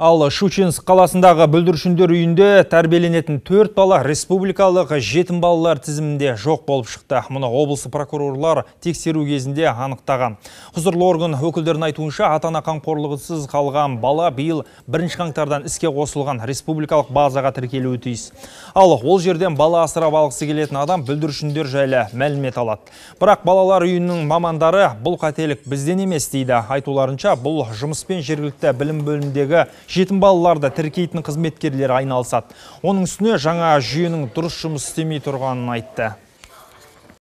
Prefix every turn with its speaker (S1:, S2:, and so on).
S1: Ал Шучинск қаласындағы бүлдіршіндер үйінде тәрбиеленетін төрт бала республикалық жетім балалар тізімінде жоқ болып шықты. Мұны облысы прокурорлар тексеру кезінде анықтаған. Құзырлы орган өкілдерін айтуынша атана қамқорлығысыз қалған бала биыл бірінші қаңтардан іске қосылған республикалық базаға тіркелуі тиіс. Ал ол жерден бала асырап алғысы келетін адам бүлдіршіндер жайлы мәлімет алады. Бірақ балалар үйінің мамандары бұл қателік бізден емес дейді. Айтуларынша бұл жұмыспен жергілікті білім бөлімдегі жетім балаларды тіркейтін қызметкерлер айналысады оның үстіне жаңа жүйенің дұрыс жұмыс істемей тұрғанын айтты